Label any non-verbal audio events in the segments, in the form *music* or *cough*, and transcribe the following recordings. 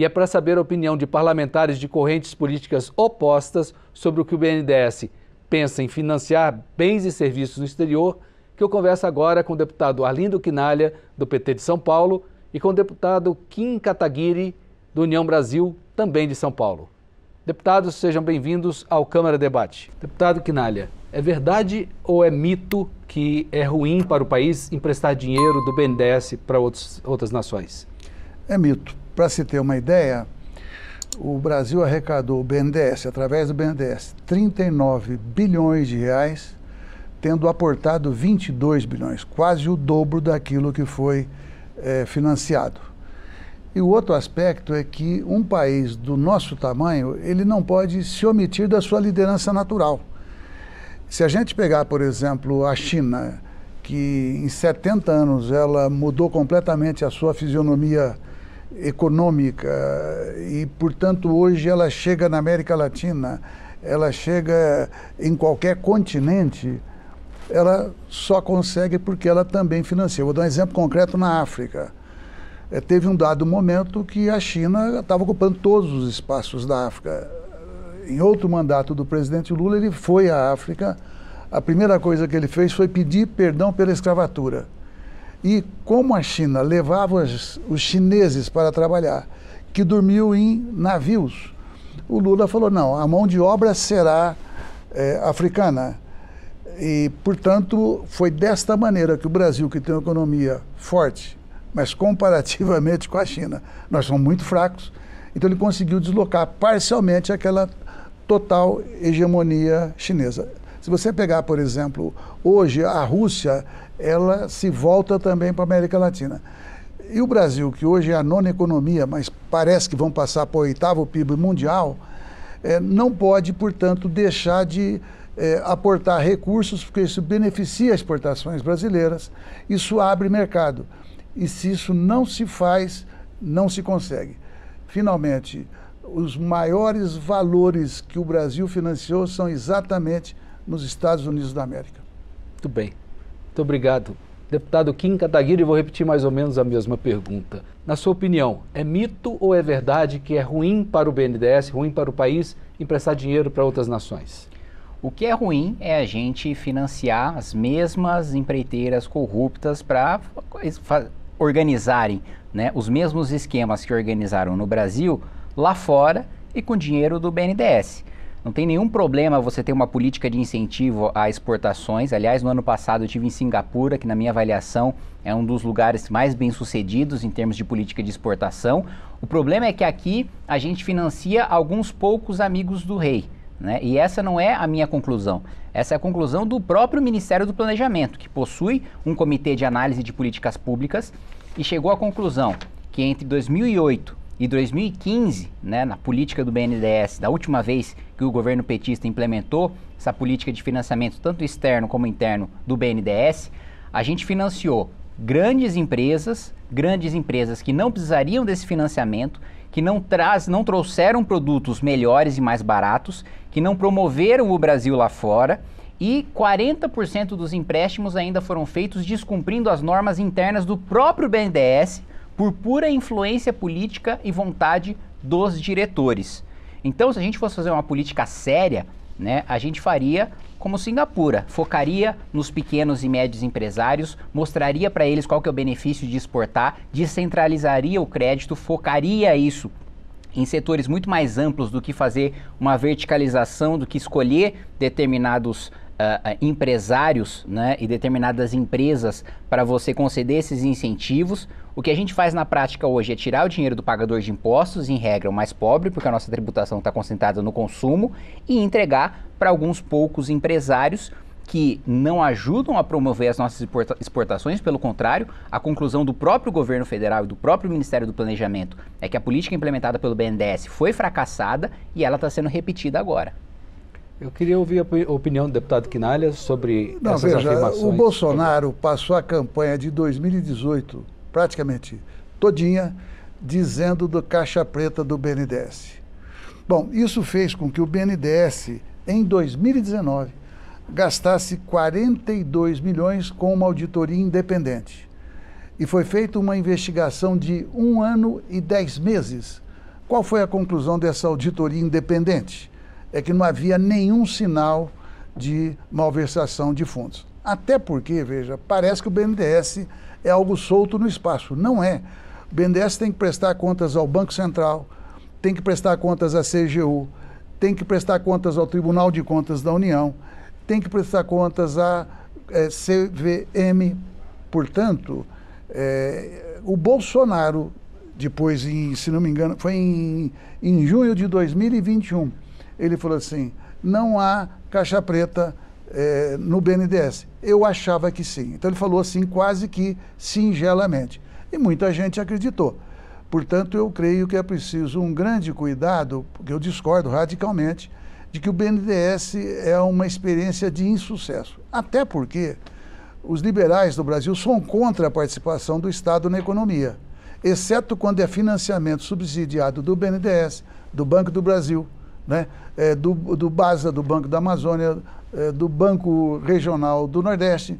e é para saber a opinião de parlamentares de correntes políticas opostas sobre o que o BNDES pensa em financiar bens e serviços no exterior, que eu converso agora com o deputado Arlindo Quinalha, do PT de São Paulo, e com o deputado Kim Kataguiri, do União Brasil, também de São Paulo. Deputados, sejam bem-vindos ao Câmara Debate. Deputado Quinalha, é verdade ou é mito que é ruim para o país emprestar dinheiro do BNDES para outros, outras nações? É mito. Para se ter uma ideia, o Brasil arrecadou o BNDES, através do BNDES, 39 bilhões de reais, tendo aportado 22 bilhões, quase o dobro daquilo que foi é, financiado. E o outro aspecto é que um país do nosso tamanho, ele não pode se omitir da sua liderança natural. Se a gente pegar, por exemplo, a China, que em 70 anos ela mudou completamente a sua fisionomia econômica e, portanto, hoje ela chega na América Latina, ela chega em qualquer continente, ela só consegue porque ela também financia. Vou dar um exemplo concreto na África. É, teve um dado momento que a China estava ocupando todos os espaços da África. Em outro mandato do presidente Lula, ele foi à África. A primeira coisa que ele fez foi pedir perdão pela escravatura. E como a China levava os chineses para trabalhar, que dormiu em navios, o Lula falou: não, a mão de obra será é, africana. E, portanto, foi desta maneira que o Brasil, que tem uma economia forte, mas comparativamente com a China, nós somos muito fracos, então ele conseguiu deslocar parcialmente aquela total hegemonia chinesa. Se você pegar, por exemplo, hoje a Rússia ela se volta também para a América Latina. E o Brasil, que hoje é a nona economia, mas parece que vão passar para o oitavo PIB mundial, é, não pode, portanto, deixar de é, aportar recursos, porque isso beneficia as exportações brasileiras, isso abre mercado. E se isso não se faz, não se consegue. Finalmente, os maiores valores que o Brasil financiou são exatamente nos Estados Unidos da América. Muito bem. Muito obrigado. Deputado Kim Kataguiri, vou repetir mais ou menos a mesma pergunta. Na sua opinião, é mito ou é verdade que é ruim para o BNDES, ruim para o país, emprestar dinheiro para outras nações? O que é ruim é a gente financiar as mesmas empreiteiras corruptas para organizarem né, os mesmos esquemas que organizaram no Brasil, lá fora e com dinheiro do BNDES. Não tem nenhum problema você ter uma política de incentivo a exportações. Aliás, no ano passado eu tive em Singapura, que na minha avaliação é um dos lugares mais bem-sucedidos em termos de política de exportação. O problema é que aqui a gente financia alguns poucos amigos do rei. Né? E essa não é a minha conclusão. Essa é a conclusão do próprio Ministério do Planejamento, que possui um comitê de análise de políticas públicas e chegou à conclusão que entre 2008 e 2015, né, na política do BNDES, da última vez que o governo petista implementou essa política de financiamento, tanto externo como interno, do BNDES, a gente financiou grandes empresas, grandes empresas que não precisariam desse financiamento, que não, traz, não trouxeram produtos melhores e mais baratos, que não promoveram o Brasil lá fora e 40% dos empréstimos ainda foram feitos descumprindo as normas internas do próprio BNDES por pura influência política e vontade dos diretores. Então, se a gente fosse fazer uma política séria, né, a gente faria como Singapura, focaria nos pequenos e médios empresários, mostraria para eles qual que é o benefício de exportar, descentralizaria o crédito, focaria isso em setores muito mais amplos do que fazer uma verticalização, do que escolher determinados uh, empresários né, e determinadas empresas para você conceder esses incentivos. O que a gente faz na prática hoje é tirar o dinheiro do pagador de impostos, em regra o mais pobre, porque a nossa tributação está concentrada no consumo, e entregar para alguns poucos empresários que não ajudam a promover as nossas exportações, pelo contrário, a conclusão do próprio governo federal e do próprio Ministério do Planejamento é que a política implementada pelo BNDES foi fracassada e ela está sendo repetida agora. Eu queria ouvir a opinião do deputado Quinalha sobre Não, essas veja, afirmações. O Bolsonaro passou a campanha de 2018, praticamente todinha, dizendo do caixa preta do BNDES. Bom, isso fez com que o BNDES, em 2019, gastasse 42 milhões com uma auditoria independente. E foi feita uma investigação de um ano e dez meses. Qual foi a conclusão dessa auditoria independente? é que não havia nenhum sinal de malversação de fundos. Até porque, veja, parece que o BNDES é algo solto no espaço. Não é. O BNDES tem que prestar contas ao Banco Central, tem que prestar contas à CGU, tem que prestar contas ao Tribunal de Contas da União, tem que prestar contas à é, eh, CVM. Portanto, é, o Bolsonaro, depois, em, se não me engano, foi em, em junho de 2021 ele falou assim: não há caixa preta é, no BNDES. Eu achava que sim. Então ele falou assim, quase que singelamente. E muita gente acreditou. Portanto, eu creio que é preciso um grande cuidado, porque eu discordo radicalmente, de que o BNDES é uma experiência de insucesso. Até porque os liberais do Brasil são contra a participação do Estado na economia, exceto quando é financiamento subsidiado do BNDES, do Banco do Brasil, né? É, do, do BASA, do Banco da Amazônia, é, do Banco Regional do Nordeste.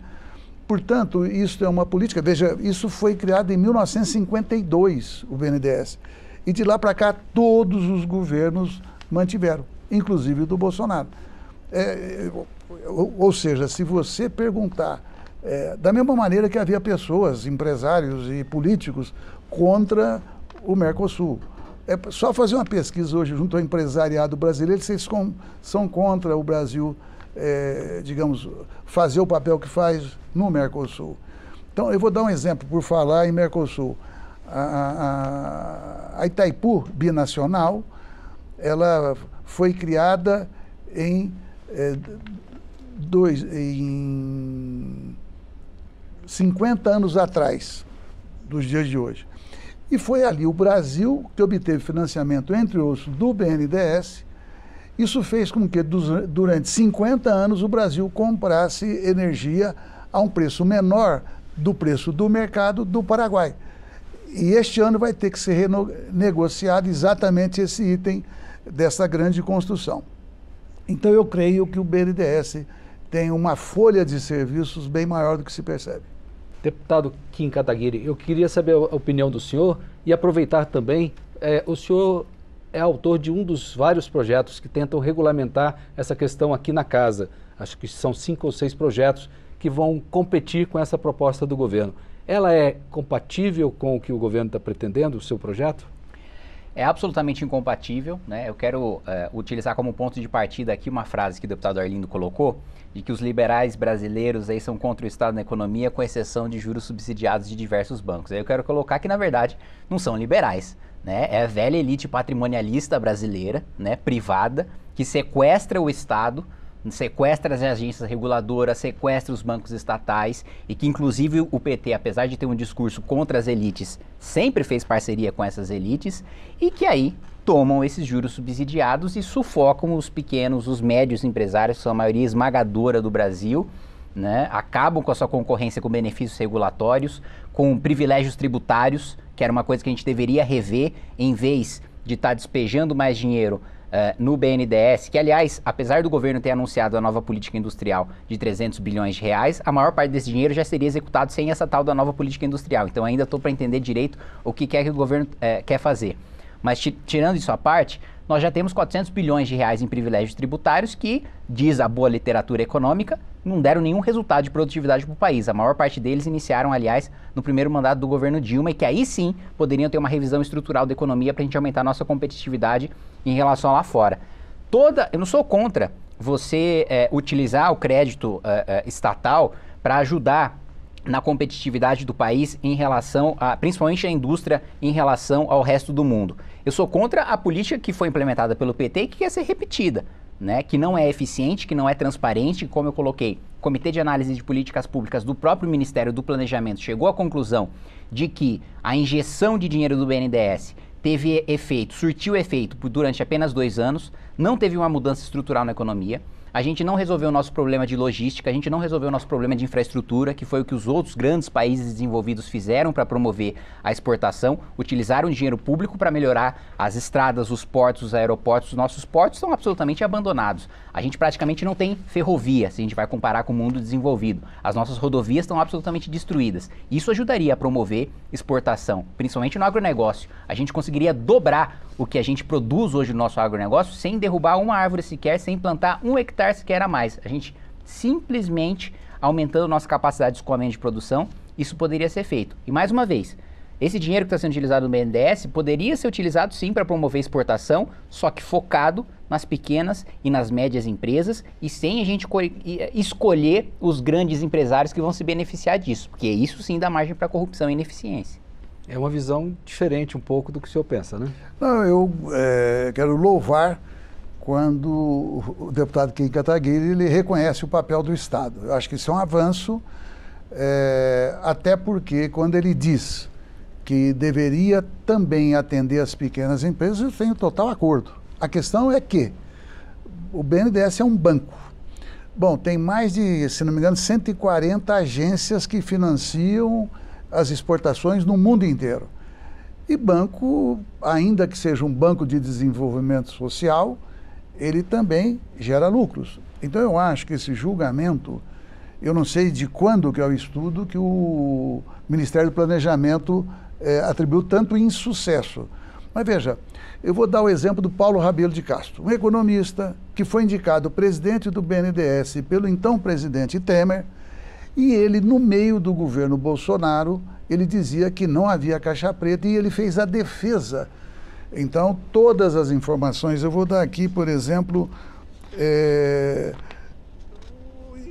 Portanto, isso é uma política. Veja, isso foi criado em 1952, o BNDES. E de lá para cá, todos os governos mantiveram, inclusive o do Bolsonaro. É, ou, seja, se você perguntar, é, da mesma maneira que havia pessoas, empresários e políticos, contra o Mercosul. É só fazer uma pesquisa hoje junto ao empresariado brasileiro, vocês com, são contra o Brasil, é, digamos, fazer o papel que faz no Mercosul. Então, eu vou dar um exemplo por falar em Mercosul. A, a, a Itaipu Binacional, ela foi criada em, é, dois, em 50 anos atrás, dos dias de hoje. E foi ali o Brasil que obteve financiamento, entre outros, do BNDES. Isso fez com que durante 50 anos o Brasil comprasse energia a um preço menor do preço do mercado do Paraguai. E este ano vai ter que ser negociado exatamente esse item dessa grande construção. Então eu creio que o BNDES tem uma folha de serviços bem maior do que se percebe. Deputado Kim Kataguiri, eu queria saber a opinião do senhor e aproveitar também, é, o senhor é autor de um dos vários projetos que tentam regulamentar essa questão aqui na casa. Acho que são cinco ou seis projetos que vão competir com essa proposta do governo. Ela é compatível com o que o governo está pretendendo, o seu projeto? é absolutamente incompatível. Né? Eu quero é, utilizar como ponto de partida aqui uma frase que o deputado Arlindo colocou, de que os liberais brasileiros aí são contra o Estado na economia, com exceção de juros subsidiados de diversos bancos. Aí eu quero colocar que, na verdade, não são liberais. Né? É a velha elite patrimonialista brasileira, né? privada, que sequestra o Estado sequestra as agências reguladoras, sequestra os bancos estatais e que, inclusive, o PT, apesar de ter um discurso contra as elites, sempre fez parceria com essas elites e que aí tomam esses juros subsidiados e sufocam os pequenos, os médios empresários, que são a maioria esmagadora do Brasil. Né? acabam com a sua concorrência com benefícios regulatórios, com privilégios tributários, que era uma coisa que a gente deveria rever, em vez de estar tá despejando mais dinheiro eh, no BNDES, que aliás, apesar do governo ter anunciado a nova política industrial de 300 bilhões de reais, a maior parte desse dinheiro já seria executado sem essa tal da nova política industrial. Então ainda estou para entender direito o que quer que o governo eh, quer fazer. Mas tirando isso à parte, nós já temos 400 bilhões de reais em privilégios tributários que, diz a boa literatura econômica, não deram nenhum resultado de produtividade para o país. A maior parte deles iniciaram, aliás, no primeiro mandato do governo Dilma, e que aí sim poderiam ter uma revisão estrutural da economia para a gente aumentar a nossa competitividade em relação lá fora. Toda, eu não sou contra você é, utilizar o crédito é, é, estatal para ajudar na competitividade do país em relação a, principalmente a indústria em relação ao resto do mundo. Eu sou contra a política que foi implementada pelo PT e que quer ser repetida né, que não é eficiente, que não é transparente, como eu coloquei, o Comitê de Análise de Políticas Públicas do próprio Ministério do Planejamento chegou à conclusão de que a injeção de dinheiro do BNDES teve efeito, surtiu efeito durante apenas dois anos, não teve uma mudança estrutural na economia. A gente não resolveu o nosso problema de logística, a gente não resolveu o nosso problema de infraestrutura, que foi o que os outros grandes países desenvolvidos fizeram para promover a exportação, utilizaram dinheiro público para melhorar as estradas, os portos, os aeroportos. Os nossos portos estão absolutamente abandonados. A gente praticamente não tem ferrovia, se a gente vai comparar com o mundo desenvolvido. As nossas rodovias estão absolutamente destruídas. Isso ajudaria a promover exportação, principalmente no agronegócio. A gente conseguiria dobrar o que a gente produz hoje no nosso agronegócio sem derrubar uma árvore sequer, sem plantar um hectare sequer a mais. A gente simplesmente aumentando nossa capacidade de escoamento de produção, isso poderia ser feito. E mais uma vez, esse dinheiro que está sendo utilizado no BNDES poderia ser utilizado sim para promover exportação, só que focado nas pequenas e nas médias empresas e sem a gente eh, escolher os grandes empresários que vão se beneficiar disso, porque isso sim dá margem para corrupção e ineficiência é uma visão diferente um pouco do que o senhor pensa, né? Não, eu é, quero louvar quando o deputado Kim Kataguiri ele reconhece o papel do Estado. Eu acho que isso é um avanço, é, até porque quando ele diz que deveria também atender as pequenas empresas, eu tenho total acordo. A questão é que o BNDES é um banco. Bom, tem mais de, se não me engano, 140 agências que financiam as exportações no mundo inteiro. E banco, ainda que seja um banco de desenvolvimento social, ele também gera lucros. Então eu acho que esse julgamento, eu não sei de quando que é o estudo que o Ministério do Planejamento eh, atribuiu tanto insucesso. Mas veja, eu vou dar o exemplo do Paulo Rabelo de Castro, um economista que foi indicado presidente do BNDES pelo então presidente Temer e ele, no meio do governo Bolsonaro, ele dizia que não havia caixa preta e ele fez a defesa. Então, todas as informações, eu vou dar aqui, por exemplo, é,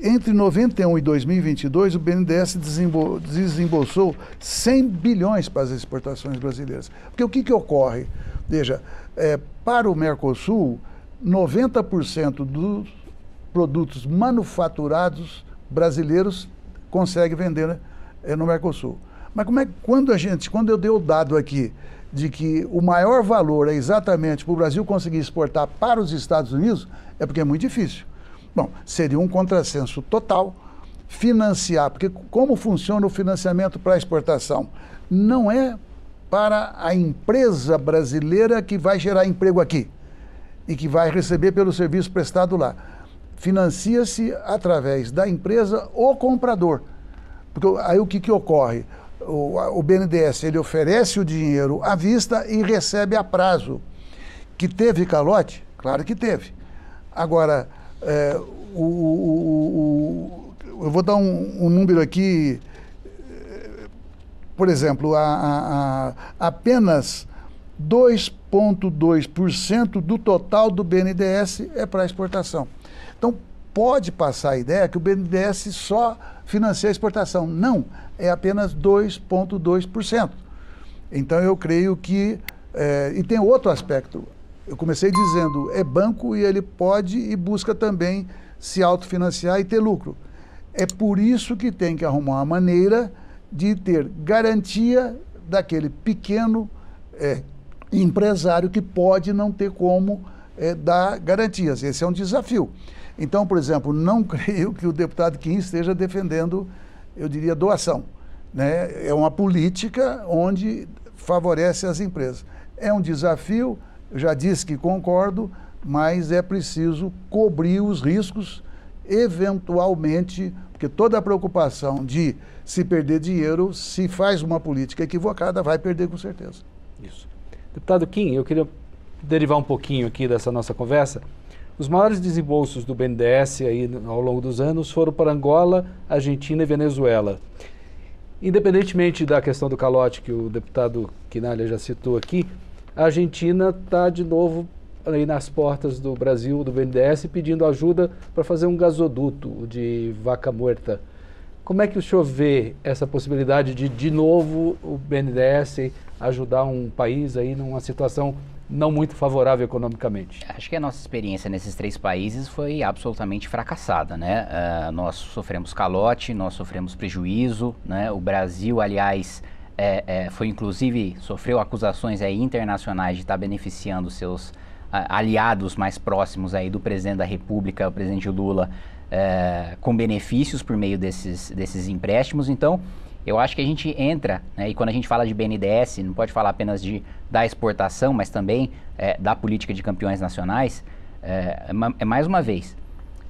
entre 91 e 2022, o BNDES desembolsou 100 bilhões para as exportações brasileiras. Porque o que, que ocorre? Veja, é, para o Mercosul, 90% dos produtos manufaturados brasileiros consegue vender é, no Mercosul. Mas como é que quando a gente, quando eu dei o dado aqui de que o maior valor é exatamente para o Brasil conseguir exportar para os Estados Unidos, é porque é muito difícil. Bom, seria um contrassenso total financiar, porque como funciona o financiamento para exportação? Não é para a empresa brasileira que vai gerar emprego aqui e que vai receber pelo serviço prestado lá financia-se através da empresa o comprador. Porque aí o que, que ocorre? O, o, BNDES ele oferece o dinheiro à vista e recebe a prazo. Que teve calote? Claro que teve. Agora, é, o, o, eu vou dar um, um, número aqui. É, por exemplo, a, a, a apenas 2,2% do total do BNDES é para exportação. Então, pode passar a ideia que o BNDES só financia a exportação. Não, é apenas 2,2%. Então, eu creio que. É, e tem outro aspecto. Eu comecei dizendo, é banco e ele pode e busca também se autofinanciar e ter lucro. É por isso que tem que arrumar uma maneira de ter garantia daquele pequeno é, empresário que pode não ter como é, dar garantias. Esse é um desafio. Então, por exemplo, não *laughs* creio que o deputado Kim esteja defendendo, eu diria, doação. Né? É uma política onde favorece as empresas. É um desafio, já disse que concordo, mas é preciso cobrir os riscos, eventualmente, porque toda a preocupação de se perder dinheiro, se faz uma política equivocada, vai perder com certeza. Isso. Deputado Kim, eu queria derivar um pouquinho aqui dessa nossa conversa, os maiores desembolsos do BNDES aí, ao longo dos anos foram para Angola, Argentina e Venezuela. Independentemente da questão do calote que o deputado Quinalha já citou aqui, a Argentina está de novo aí nas portas do Brasil, do BNDES, pedindo ajuda para fazer um gasoduto de vaca morta. Como é que o senhor vê essa possibilidade de, de novo, o BNDES ajudar um país aí numa situação não muito favorável economicamente. Acho que a nossa experiência nesses três países foi absolutamente fracassada, né? Uh, nós sofremos calote, nós sofremos prejuízo, né? O Brasil, aliás, é, é, foi inclusive sofreu acusações aí, internacionais de estar tá beneficiando seus uh, aliados mais próximos aí do presidente da República, o presidente Lula, uh, com benefícios por meio desses, desses empréstimos. Então eu acho que a gente entra, né, e quando a gente fala de BNDES, não pode falar apenas de, da exportação, mas também é, da política de campeões nacionais, é, é, é, mais uma vez,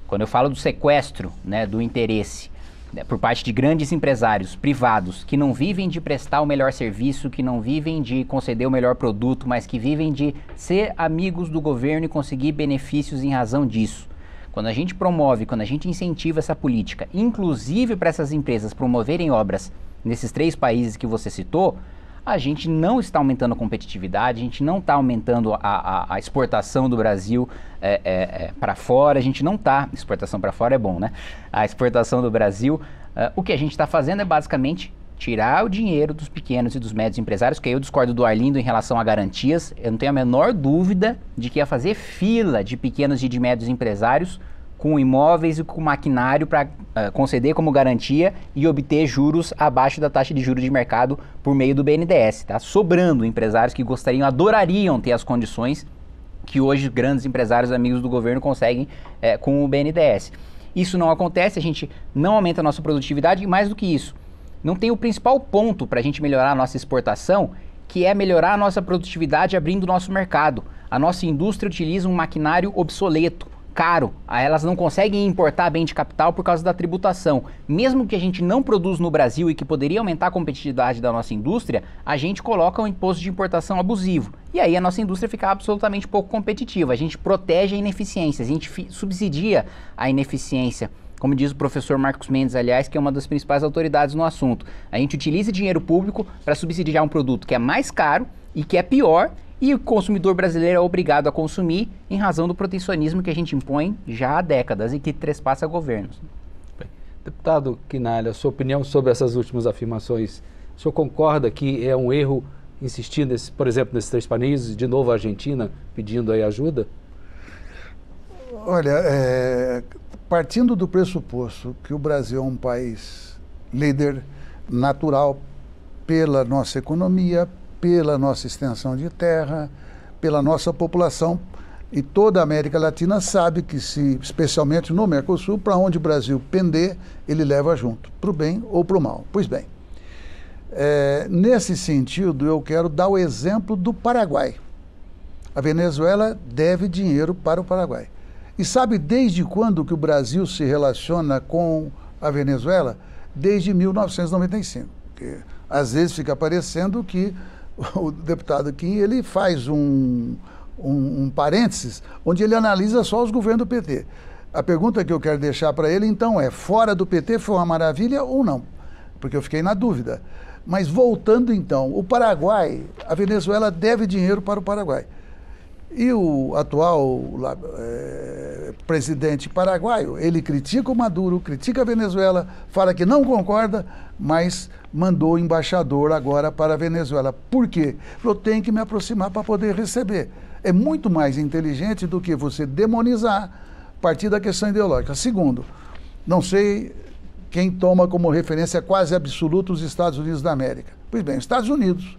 quando eu falo do sequestro né, do interesse né, por parte de grandes empresários privados que não vivem de prestar o melhor serviço, que não vivem de conceder o melhor produto, mas que vivem de ser amigos do governo e conseguir benefícios em razão disso. Quando a gente promove, quando a gente incentiva essa política, inclusive para essas empresas promoverem obras nesses três países que você citou, a gente não está aumentando a competitividade, a gente não está aumentando a, a, a, exportação do Brasil é, é, é, para fora, a gente não está. Exportação para fora é bom, né? A exportação do Brasil. É, o que a gente está fazendo é basicamente tirar o dinheiro dos pequenos e dos médios empresários, que aí eu discordo do Arlindo em relação a garantias. Eu não tenho a menor dúvida de que ia fazer fila de pequenos e de médios empresários com imóveis e com maquinário para uh, ah, conceder como garantia e obter juros abaixo da taxa de juros de mercado por meio do BNDES, tá? Sobrando empresários que gostariam, adorariam ter as condições que hoje grandes empresários amigos do governo conseguem eh, com o BNDES. Isso não acontece, a gente não aumenta a nossa produtividade e mais do que isso, não tem o principal ponto para a gente melhorar a nossa exportação, que é melhorar a nossa produtividade abrindo o nosso mercado. A nossa indústria utiliza um maquinário obsoleto, caro. Ah, elas não conseguem importar bem de capital por causa da tributação. Mesmo que a gente não produz no Brasil e que poderia aumentar a competitividade da nossa indústria, a gente coloca um imposto de importação abusivo. E aí a nossa indústria fica absolutamente pouco competitiva. A gente protege a ineficiência, a gente subsidia a ineficiência como diz o professor Marcos Mendes, aliás, que é uma das principais autoridades no assunto. A gente utiliza dinheiro público para subsidiar um produto que é mais caro e que é pior e o consumidor brasileiro é obrigado a consumir em razão do protecionismo que a gente impõe já há décadas e que trespassa governos. Deputado Quinalha, sua opinião sobre essas últimas afirmações. O senhor concorda que é um erro insistir, nesse, por exemplo, nesses três países, de novo a Argentina pedindo aí ajuda? Olha, é, partindo do pressuposto que o Brasil é um país líder natural pela nossa economia, pela nossa extensão de terra, pela nossa população, e toda a América Latina sabe que se, especialmente no Mercosul, para onde o Brasil pender, ele leva junto, para o bem ou para o mal. Pois bem, é, nesse sentido eu quero dar o exemplo do Paraguai. A Venezuela deve dinheiro para o Paraguai. E sabe desde quando que o Brasil se relaciona com a Venezuela? Desde 1995. Porque, às vezes fica parecendo que o deputado Kim ele faz um, um, um parênteses onde ele analisa só os governos do PT. A pergunta que eu quero deixar para ele então é: fora do PT foi uma maravilha ou não? Porque eu fiquei na dúvida. Mas voltando então, o Paraguai, a Venezuela deve dinheiro para o Paraguai. E o atual é, presidente paraguaio, ele critica o Maduro, critica a Venezuela, fala que não concorda, mas mandou o embaixador agora para a Venezuela. Por quê? Falou, tem que me aproximar para poder receber. É muito mais inteligente do que você demonizar partir da questão ideológica. Segundo, não sei quem toma como referência quase absoluta os Estados Unidos da América. Pois bem, Estados Unidos,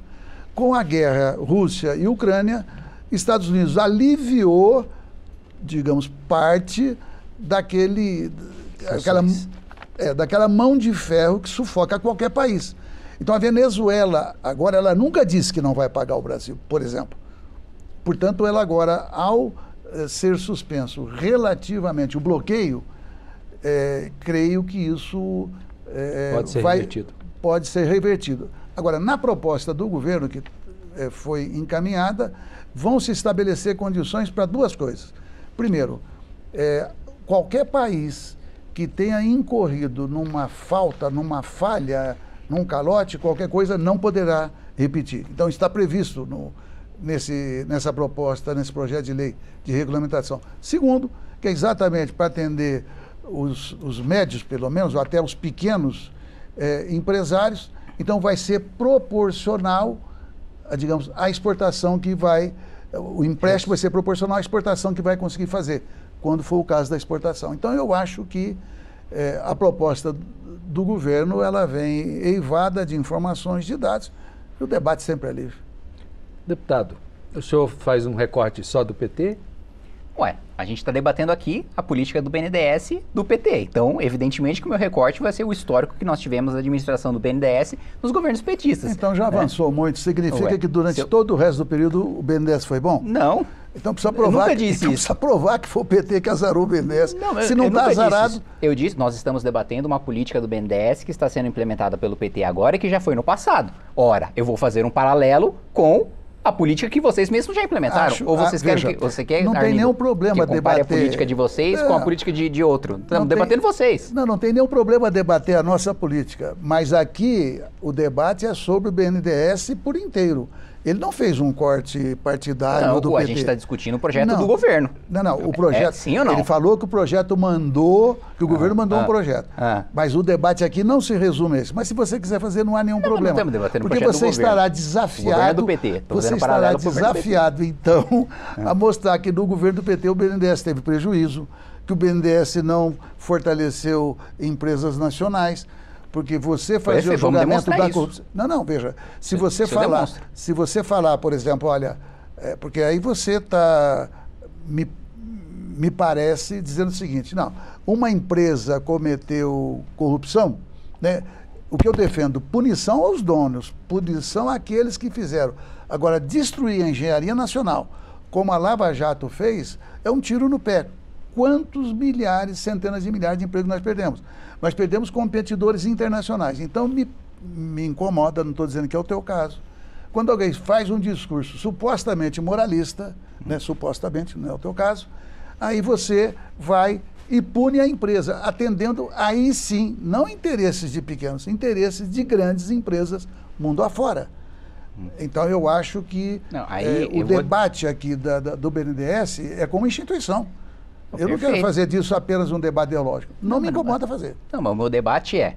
com a guerra Rússia e Ucrânia, Estados Unidos aliviou digamos, parte daquele, aquela, é, daquela mão de ferro que sufoca qualquer país. Então a Venezuela, agora, ela nunca disse que não vai pagar o Brasil, por exemplo. Portanto, ela agora, ao eh, ser suspenso relativamente o bloqueio, eh, creio que isso eh, pode, ser vai, revertido. pode ser revertido. Agora, na proposta do governo que foi encaminhada, vão se estabelecer condições para duas coisas. Primeiro, é, qualquer país que tenha incorrido numa falta, numa falha, num calote, qualquer coisa, não poderá repetir. Então, está previsto no, nesse, nessa proposta, nesse projeto de lei de regulamentação. Segundo, que é exatamente para atender os, os médios, pelo menos, ou até os pequenos é, empresários, então vai ser proporcional, digamos, à exportação que vai o empréstimo vai ser proporcional à exportação que vai conseguir fazer, quando for o caso da exportação. Então, eu acho que é, a proposta do governo ela vem eivada de informações, de dados, e o debate sempre é livre. Deputado, o senhor faz um recorte só do PT? Ué, a gente está debatendo aqui a política do BNDES do PT. Então, evidentemente que o meu recorte vai ser o histórico que nós tivemos da administração do BNDES nos governos petistas. Então já né? avançou muito. Significa Ué, que durante eu... todo o resto do período o BNDES foi bom? Não. Então precisa provar, que, então precisa provar que foi o PT que azarou o BNDES. Não, Se não está azarado. Eu disse, nós estamos debatendo uma política do BNDES que está sendo implementada pelo PT agora e que já foi no passado. Ora, eu vou fazer um paralelo com a política que vocês mesmos já implementaram. Acho, ou vocês ah, querem veja, que. Você quer, não tem nenhum problema debater. a política de vocês é, com a é. política de, de outro. Estamos debatendo tem, vocês. Não, não tem nenhum problema debater a nossa política. Mas aqui o debate é sobre o BNDES por inteiro. Ele não fez um corte partidário não, do PT. A gente está discutindo o projeto não, do governo. Não, não, o é, é projeto. É, sim ou não? Ele falou que o projeto mandou, que o ah, governo mandou ah, um projeto. Ah, mas o debate aqui não se resume a isso. Mas se você quiser fazer, não há nenhum não, problema. Não estamos debatendo porque o projeto você estará desafiado. O governo do PT. Você você estará desafiado, então, é. a mostrar que no governo do PT o BNDES teve prejuízo, que o BNDES não fortaleceu empresas nacionais porque você fazer o julgamento da corrupção. Não, não, veja. Se você falar, demonstra. se você falar, por exemplo, olha, é, porque aí você está me, me parece dizendo o seguinte, não, uma empresa cometeu corrupção, né? O que eu defendo, punição aos donos, punição àqueles que fizeram. Agora, destruir a engenharia nacional, como a Lava Jato fez, é um tiro no pé. Quantos milhares, centenas de milhares de empregos nós perdemos? Mas perdemos competidores internacionais. Então, me, me incomoda, não estou dizendo que é o teu caso. Quando alguém faz um discurso supostamente moralista, né, supostamente, não é o teu caso, aí você vai e pune a empresa, atendendo aí sim, não interesses de pequenos, interesses de grandes empresas mundo afora. Então, eu acho que não, aí, é, o debate vou... aqui da, da, do BNDES é com instituição. eu perfeito. não quero fazer disso apenas um debate ideológico. Não, não me incomoda mas... fazer. Não, mas o meu debate é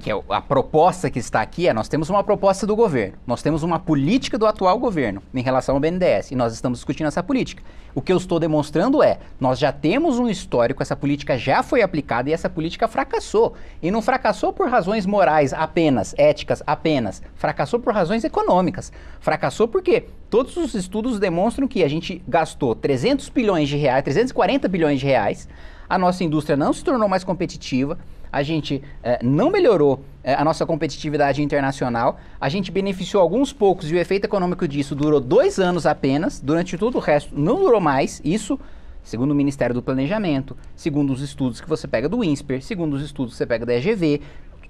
que é a proposta que está aqui é nós temos uma proposta do governo, nós temos uma política do atual governo em relação ao BNDES e nós estamos discutindo essa política. O que eu estou demonstrando é, nós já temos um histórico, essa política já foi aplicada e essa política fracassou. E não fracassou por razões morais apenas, éticas apenas, fracassou por razões econômicas. Fracassou porque todos os estudos demonstram que a gente gastou 300 bilhões de reais, 340 bilhões de reais, a nossa indústria não se tornou mais competitiva, a gente é, não melhorou é, a nossa competitividade internacional, a gente beneficiou alguns poucos e o efeito econômico disso durou dois anos apenas, durante todo o resto não durou mais, isso segundo o Ministério do Planejamento, segundo os estudos que você pega do INSPER, segundo os estudos que você pega da EGV,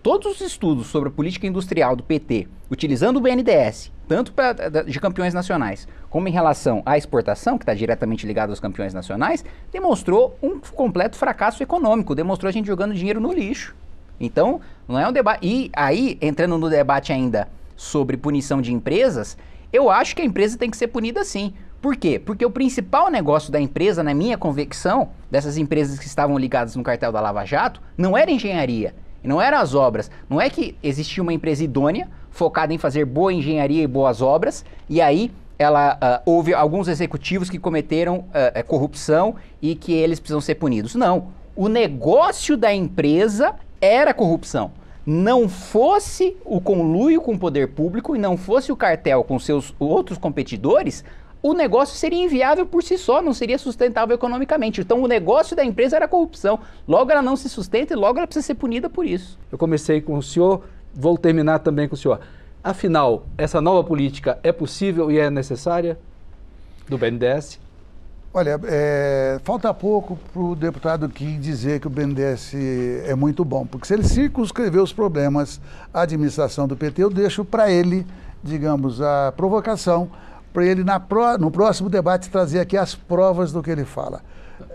Todos os estudos sobre a política industrial do PT, utilizando o BNDES, tanto pra, de campeões nacionais como em relação à exportação, que está diretamente ligado aos campeões nacionais, demonstrou um completo fracasso econômico, demonstrou a gente jogando dinheiro no lixo. Então, não é um debate. E aí, entrando no debate ainda sobre punição de empresas, eu acho que a empresa tem que ser punida sim. Por quê? Porque o principal negócio da empresa, na minha convicção, dessas empresas que estavam ligadas no cartel da Lava Jato, não era engenharia, e não eram as obras. Não é que existia uma empresa idônea, focada em fazer boa engenharia e boas obras, e aí ela uh, houve alguns executivos que cometeram uh, corrupção e que eles precisam ser punidos. Não. O negócio da empresa era corrupção. Não fosse o conluio com o poder público e não fosse o cartel com seus outros competidores, o negócio seria inviável por si só, não seria sustentável economicamente. Então o negócio da empresa era corrupção. Logo ela não se sustenta e logo ela precisa ser punida por isso. Eu comecei com o senhor, vou terminar também com o senhor. Afinal, essa nova política é possível e é necessária do BNDES? Olha, é, falta pouco para o deputado Kim dizer que o BNDES é muito bom, porque se ele circunscrever os problemas à administração do PT, eu deixo para ele, digamos, a provocação para ele na pro, no próximo debate trazer aqui as provas do que ele fala.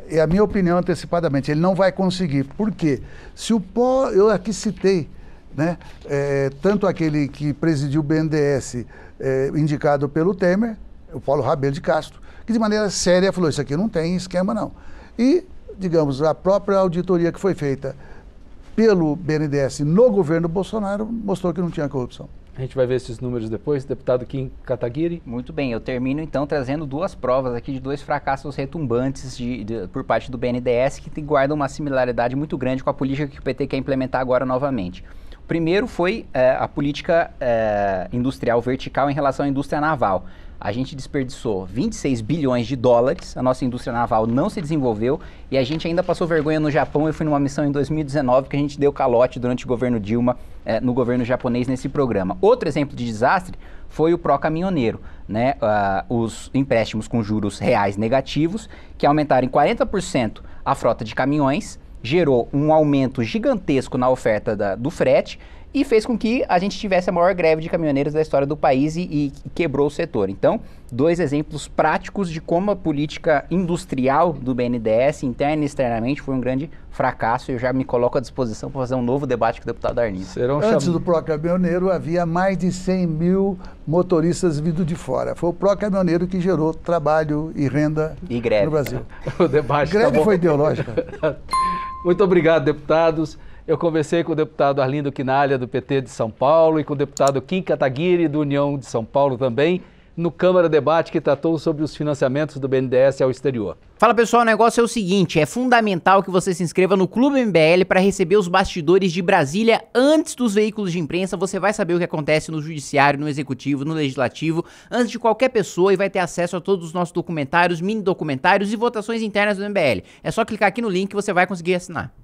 É a minha opinião antecipadamente. Ele não vai conseguir. Por quê? Se o pó, eu aqui citei, né, é, tanto aquele que presidiu o BNDES, é, indicado pelo Temer, o Paulo Rabelo de Castro, que de maneira séria falou: isso aqui não tem esquema, não. E, digamos, a própria auditoria que foi feita pelo BNDES no governo Bolsonaro mostrou que não tinha corrupção. A gente vai ver esses números depois. Deputado Kim Kataguiri. Muito bem, eu termino então trazendo duas provas aqui de dois fracassos retumbantes de, de, por parte do BNDES que guardam uma similaridade muito grande com a política que o PT quer implementar agora novamente. O primeiro foi é, a política é, industrial vertical em relação à indústria naval a gente desperdiçou 26 bilhões de dólares, a nossa indústria naval não se desenvolveu e a gente ainda passou vergonha no Japão. Eu fui numa missão em 2019 que a gente deu calote durante o governo Dilma eh, no governo japonês nesse programa. Outro exemplo de desastre foi o pró-caminhoneiro, né? Uh, os empréstimos com juros reais negativos que aumentaram em 40% a frota de caminhões, gerou um aumento gigantesco na oferta da, do frete e fez com que a gente tivesse a maior greve de caminhoneiros da história do país e, e quebrou o setor. Então, dois exemplos práticos de como a política industrial do BNDES, interna e externamente, foi um grande fracasso. Eu já me coloco à disposição para fazer um novo debate com o deputado Arnildo. Serão Antes cham... do pró-caminhoneiro, havia mais de 100 mil motoristas vindo de fora. Foi o pró-caminhoneiro que gerou trabalho e renda e greve. no Brasil. *laughs* o debate greve tá foi ideológica. *laughs* Muito obrigado, deputados. Eu conversei com o deputado Arlindo Quinalha, do PT de São Paulo, e com o deputado Kim Kataguiri, do União de São Paulo também, no Câmara Debate, que tratou sobre os financiamentos do BNDES ao exterior. Fala pessoal, o negócio é o seguinte: é fundamental que você se inscreva no Clube MBL para receber os bastidores de Brasília antes dos veículos de imprensa. Você vai saber o que acontece no Judiciário, no Executivo, no Legislativo, antes de qualquer pessoa e vai ter acesso a todos os nossos documentários, mini documentários e votações internas do MBL. É só clicar aqui no link que você vai conseguir assinar.